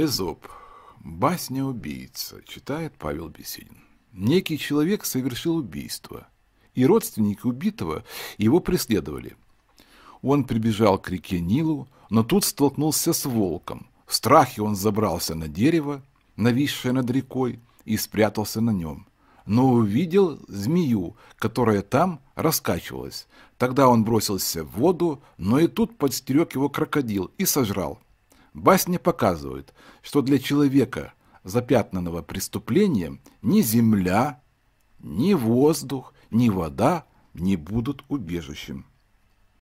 Эзоп. Басня-убийца. Читает Павел Беседин. Некий человек совершил убийство, и родственники убитого его преследовали. Он прибежал к реке Нилу, но тут столкнулся с волком. В страхе он забрался на дерево, нависшее над рекой, и спрятался на нем. Но увидел змею, которая там раскачивалась. Тогда он бросился в воду, но и тут подстерег его крокодил и сожрал. Басня показывает, что для человека, запятнанного преступлением, ни земля, ни воздух, ни вода не будут убежищем.